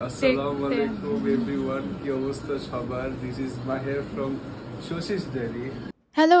Hello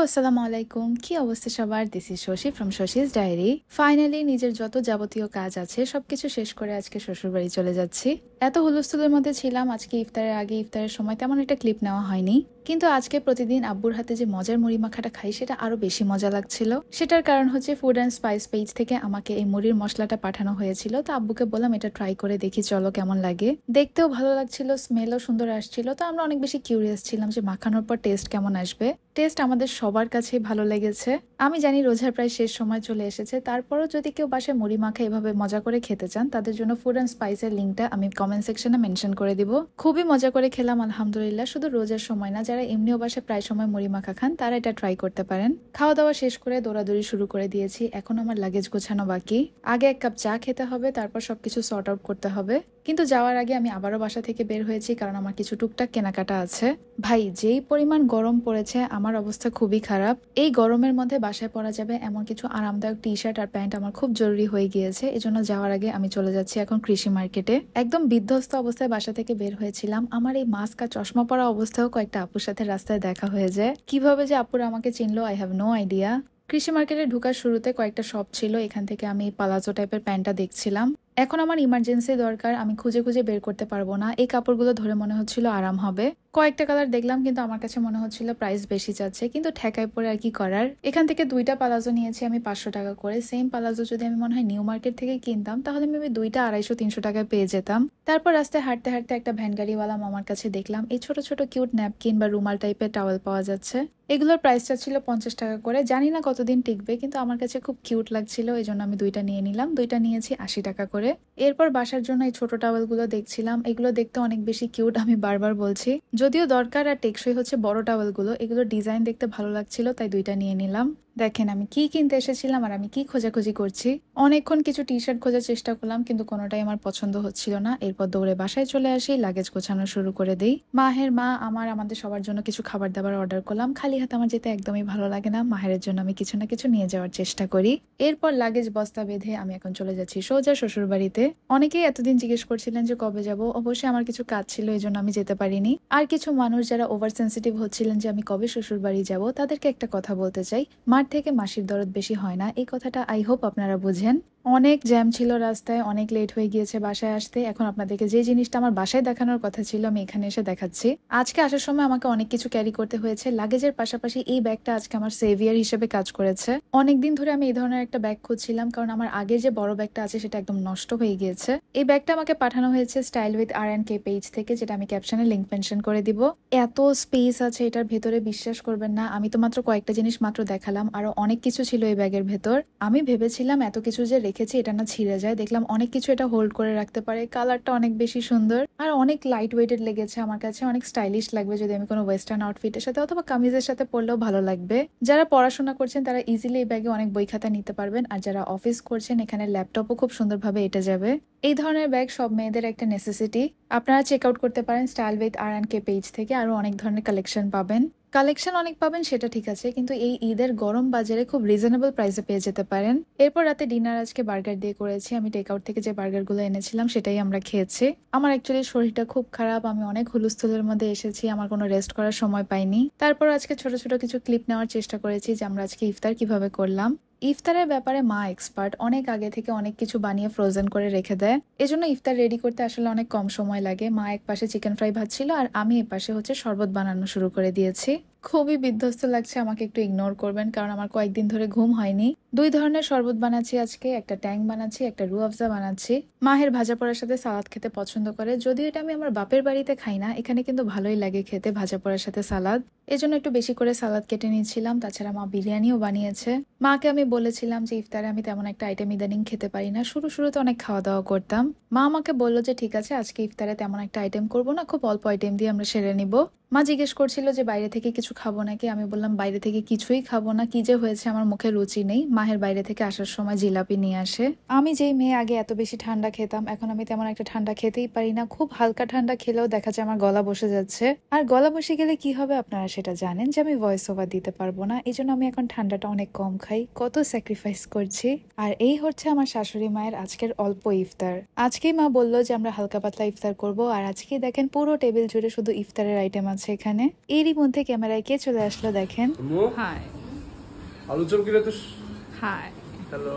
আসসালামু আলাইকুম কি অবস্থা সবার this is Shashi from Shashi's diary finally নিজের যত যাবতীয় কাজ আছে সবকিছু শেষ করে আজকে শ্বশুরবাড়ি চলে যাচ্ছি এত হুলস্থুলের মধ্যে ছিলাম আজকে ইফতারের আগে ইফতারের সময় তেমন একটা ক্লিপ নেওয়া হয়নি কিন্তু আজকে প্রতিদিন আব্বুর হাতে যে মজার মুড়ি মাখাটা খাই সেটা আরও বেশি মজা লাগছিল সেটার কারণ হচ্ছে ফুড অ্যান্ড স্পাইস পেজ থেকে আমাকে এই মুড়ির মশলাটা পাঠানো হয়েছিল তো আব্বুকে বললাম এটা ট্রাই করে দেখি চলো কেমন লাগে দেখতেও ভালো লাগছিল স্মেলও সুন্দর আসছিল তো আমরা অনেক বেশি কিউরিয়াস ছিলাম যে মাখানোর পর টেস্ট কেমন আসবে টেস্ট আমাদের সবার কাছেই ভালো লেগেছে আমি জানি রোজার প্রায় শেষ সময় চলে এসেছে তারপরও যদি কেউ বাসায় মুড়ি মাখা এভাবে মজা করে খেতে চান তাদের জন্য ফুড অ্যান্ড স্পাইসের লিঙ্কটা আমি কম কমেন্ট সেকশনে মেনশন করে দিব খুবই মজা করে খেলাম আলহামদুলিল্লাহ শুধু রোজার সময় না যারা এমনিও বাসে প্রায় সময় মুড়ি মাখা খান তারা এটা ট্রাই করতে পারেন খাওয়া দাওয়া শেষ করে দৌড়াদৌড়ি শুরু করে দিয়েছি এখন আমার লাগেজ গোছানো বাকি আগে এক কাপ চা খেতে হবে তারপর সবকিছু সর্ট আউট করতে হবে কিন্তু যাওয়ার আগে আমি আবারও বাসা থেকে বের হয়েছি কারণ আমার কিছু টুকটাক কেনাকাটা আছে ভাই যেই পরিমাণ গরম পড়েছে আমার অবস্থা খুবই খারাপ এই গরমের মধ্যে বাসায় পরা যাবে এমন কিছু আরামদায়ক টি শার্ট আর প্যান্ট আমার খুব জরুরি হয়ে গিয়েছে এজন্য যাওয়ার আগে আমি চলে যাচ্ছি এখন কৃষি মার্কেটে একদম বিধ্বস্ত অবস্থায় বাসা থেকে বের হয়েছিলাম আমার এই মাস্ক আর চশমা পরা অবস্থাও কয়েকটা আপুর সাথে রাস্তায় দেখা হয়ে যায় কিভাবে যে আপুরা আমাকে চিনলো আই হ্যাভ নো আইডিয়া কৃষি মার্কেটে ঢুকার শুরুতে কয়েকটা শপ ছিল এখান থেকে আমি পালাজো টাইপের প্যান্টটা দেখছিলাম এখন আমার ইমার্জেন্সি দরকার আমি খুঁজে খুঁজে বের করতে পারবো না এই কাপড়গুলো ধরে মনে হচ্ছিল আরাম হবে কয়েকটা কালার দেখলাম কিন্তু আমার কাছে মনে হচ্ছিল প্রাইস বেশি যাচ্ছে কিন্তু ঠেকায় পরে আর কি করার এখান থেকে দুইটা পালাজো নিয়েছি আমি পাঁচশো টাকা করে সেম পালাজো যদি আমি মনে হয় নিউ মার্কেট থেকে কিনতাম তাহলে আমি দুইটা আড়াইশো তিনশো টাকায় পেয়ে যেতাম তারপর রাস্তায় হাঁটতে হাঁটতে একটা ভ্যান গাড়িওয়ালা মামার কাছে দেখলাম এই ছোট ছোট কিউট ন্যাপকিন বা রুমাল টাইপের টাওয়েল পাওয়া যাচ্ছে এগুলোর প্রাইসটা ছিল পঞ্চাশ টাকা করে জানি না কতদিন টিকবে কিন্তু আমার কাছে খুব কিউট লাগছিল এই জন্য আমি দুইটা নিয়ে নিলাম দুইটা নিয়েছি আশি টাকা করে করে এরপর বাসার জন্য এই ছোট টাওয়েলগুলো দেখছিলাম এগুলো দেখতে অনেক বেশি কিউট আমি বারবার বলছি যদিও দরকার আর টেকসই হচ্ছে বড় টাওয়েলগুলো এগুলো ডিজাইন দেখতে ভালো লাগছিল তাই দুইটা নিয়ে নিলাম দেখেন আমি কি কিনতে এসেছিলাম আর আমি কি খোঁজাখুঁজি করছি অনেকক্ষণ কিছু টি শার্ট খোঁজার চেষ্টা করলাম কিন্তু কোনোটাই আমার পছন্দ হচ্ছিল না এরপর দৌড়ে বাসায় চলে আসি লাগেজ গোছানো শুরু করে দিই মাহের মা আমার আমাদের সবার জন্য কিছু খাবার দাবার অর্ডার করলাম খালি হাতে আমার যেতে একদমই ভালো লাগে না মাহের জন্য আমি কিছু না কিছু নিয়ে যাওয়ার চেষ্টা করি এরপর লাগেজ বস্তা বেঁধে আমি এখন চলে যাচ্ছি সোজা শ্বশুর বাড়িতে অনেকেই এতদিন জিজ্ঞেস করছিলেন যে কবে যাব অবশ্যই আমার কিছু কাজ ছিল এই জন্য আমি যেতে পারিনি আর কিছু মানুষ যারা ওভার সেন্সিটিভ হচ্ছিলেন যে আমি কবে শ্বশুর বাড়ি যাব তাদেরকে একটা কথা বলতে চাই মার থেকে মাসির দরদ বেশি হয় না এই কথাটা আই হোপ আপনারা বুঝেন অনেক জ্যাম ছিল রাস্তায় অনেক লেট হয়ে গিয়েছে বাসায় আসতে এখন আপনাদেরকে যে জিনিসটা আমার বাসায় দেখানোর কথা ছিল আমি এখানে এসে দেখাচ্ছি আজকে আসার সময় আমাকে অনেক কিছু ক্যারি করতে হয়েছে লাগেজের পাশাপাশি এই ব্যাগটা আজকে আমার সেভিয়ার হিসেবে কাজ করেছে অনেকদিন ধরে আমি এই ধরনের একটা ব্যাগ খুঁজছিলাম কারণ আমার আগের যে বড় ব্যাগটা আছে সেটা একদম নষ্ট হয়ে গিয়েছে এই ব্যাগটা আমাকে পাঠানো হয়েছে style with R and K page থেকে যেটা আমি ক্যাপশনে লিঙ্ক মেনশন করে দিব এত স্পেস আছে এটার ভেতরে বিশ্বাস করবেন না আমি তো মাত্র কয়েকটা জিনিস মাত্র দেখালাম আরো অনেক কিছু ছিল এই ব্যাগের ভেতর আমি ভেবেছিলাম এত কিছু যে রেখে রেখেছি এটা না ছিঁড়ে যায় দেখলাম অনেক কিছু এটা হোল্ড করে রাখতে পারে কালারটা অনেক বেশি সুন্দর আর অনেক লাইট ওয়েটেড লেগেছে আমার কাছে অনেক স্টাইলিশ লাগবে যদি আমি কোনো ওয়েস্টার্ন আউটফিটের সাথে অথবা কামিজের সাথে পরলেও ভালো লাগবে যারা পড়াশোনা করছেন তারা ইজিলি এই ব্যাগে অনেক বই খাতা নিতে পারবেন আর যারা অফিস করছেন এখানে ল্যাপটপও খুব সুন্দরভাবে এটা যাবে এই ধরনের ব্যাগ সব মেয়েদের একটা নেসেসিটি আপনারা চেক আউট করতে পারেন style with R and K page থেকে আরও অনেক ধরনের কালেকশন পাবেন কালেকশন অনেক পাবেন সেটা ঠিক আছে কিন্তু এই ঈদের গরম বাজারে খুব রিজনেবল প্রাইসে পেয়ে যেতে পারেন এরপর রাতে ডিনার আজকে বার্গার দিয়ে করেছি আমি টেক আউট থেকে যে বার্গারগুলো এনেছিলাম সেটাই আমরা খেয়েছি আমার অ্যাকচুয়ালি শরীরটা খুব খারাপ আমি অনেক হুলুস্থুলের মধ্যে এসেছি আমার কোনো রেস্ট করার সময় পাইনি তারপর আজকে ছোট ছোট কিছু ক্লিপ নেওয়ার চেষ্টা করেছি যে আমরা আজকে ইফতার কিভাবে করলাম ইফতারের ব্যাপারে মা এক্সপার্ট অনেক আগে থেকে অনেক কিছু বানিয়ে ফ্রোজেন করে রেখে দেয় এজন্য ইফতার রেডি করতে আসলে অনেক কম সময় লাগে মা এক পাশে চিকেন ফ্রাই ভাজছিল আর আমি এ পাশে হচ্ছে শরবত বানানো শুরু করে দিয়েছি খুবই বিধ্বস্ত লাগছে আমাকে একটু ইগনোর করবেন কারণ আমার কয়েকদিন ধরে ঘুম হয়নি দুই ধরনের শরবত বানাচ্ছি আজকে একটা ট্যাং বানাচ্ছি একটা রু বানাচ্ছি মাহের ভাজা পড়ার সাথে সালাদ খেতে পছন্দ করে যদিও এটা আমি আমার বাপের বাড়িতে খাই না এখানে কিন্তু ভালোই লাগে খেতে ভাজা পড়ার সাথে সালাদ এজন্য একটু বেশি করে সালাদ কেটে নিয়েছিলাম তাছাড়া মা বিরিয়ানিও বানিয়েছে মাকে আমি বলেছিলাম যে ইফতারে আমি তেমন একটা আইটেম ইদানিং খেতে পারি না শুরু শুরুতে অনেক খাওয়া দাওয়া করতাম মা আমাকে বললো যে ঠিক আছে আজকে ইফতারে তেমন একটা আইটেম করবো না খুব অল্প আইটেম দিয়ে আমরা সেরে নিব মা জিজ্ঞেস করছিল যে বাইরে থেকে কিছু খাবো নাকি আমি বললাম বাইরে থেকে কিছুই খাবো না কি যে হয়েছে আমার মুখে রুচি নেই মাহের বাইরে থেকে আসার সময় জিলাপি নিয়ে আসে আমি যেই মেয়ে আগে এত বেশি ঠান্ডা খেতাম এখন আমি তেমন একটা ঠান্ডা খেতেই পারি না খুব হালকা ঠান্ডা খেলেও দেখা যায় আমার গলা বসে যাচ্ছে আর গলা বসে গেলে কি হবে আপনারা সেটা জানেন যে আমি ভয়েস ওভার দিতে পারবো না এই জন্য আমি এখন ঠান্ডাটা অনেক কম খাই কত স্যাক্রিফাইস করছি আর এই হচ্ছে আমার শাশুড়ি মায়ের আজকের অল্প ইফতার আজকেই মা বলল যে আমরা হালকা পাতলা ইফতার করব আর আজকে দেখেন পুরো টেবিল জুড়ে শুধু ইফতারের আইটেম আছে এখানে এরই মধ্যে ক্যামেরায় কে চলে আসলো দেখেন আলু চপ তো Hi. Hello.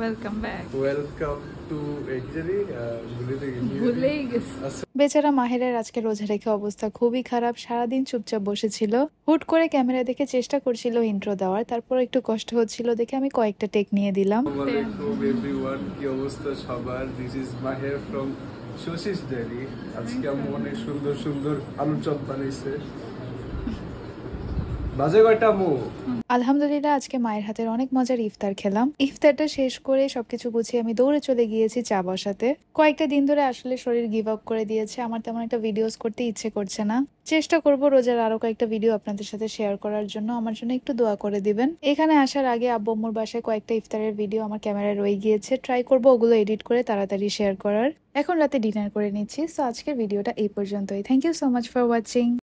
Welcome back. Welcome uh, বেচারা মাহেরের আজকে রোজা রেখে অবস্থা খুবই খারাপ সারাদিন চুপচাপ বসেছিল হুট করে ক্যামেরা দেখে চেষ্টা করছিল ইন্ট্রো দেওয়ার তারপর একটু কষ্ট হচ্ছিল দেখে আমি কয়েকটা টেক নিয়ে দিলাম সবার শশীষ আজকে আমি অনেক সুন্দর সুন্দর আলু চপ বানিয়েছে আলহামদুলিল্লাহ আজকে মায়ের হাতের অনেক মজার ইফতার খেলাম ইফতারটা শেষ করে সবকিছু গুছিয়ে আমি দৌড়ে চলে গিয়েছি চা বসাতে কয়েকটা দিন ধরে আসলে শরীর গিভ আপ করে দিয়েছে আমার তেমন একটা ভিডিওস করতে ইচ্ছে করছে না চেষ্টা করব রোজার আরো কয়েকটা ভিডিও আপনাদের সাথে শেয়ার করার জন্য আমার জন্য একটু দোয়া করে দিবেন এখানে আসার আগে আব্বুর বাসায় কয়েকটা ইফতারের ভিডিও আমার ক্যামেরায় রয়ে গিয়েছে ট্রাই করব ওগুলো এডিট করে তাড়াতাড়ি শেয়ার করার এখন রাতে ডিনার করে নিচ্ছি সো আজকের ভিডিওটা এই পর্যন্তই thank you so much for watching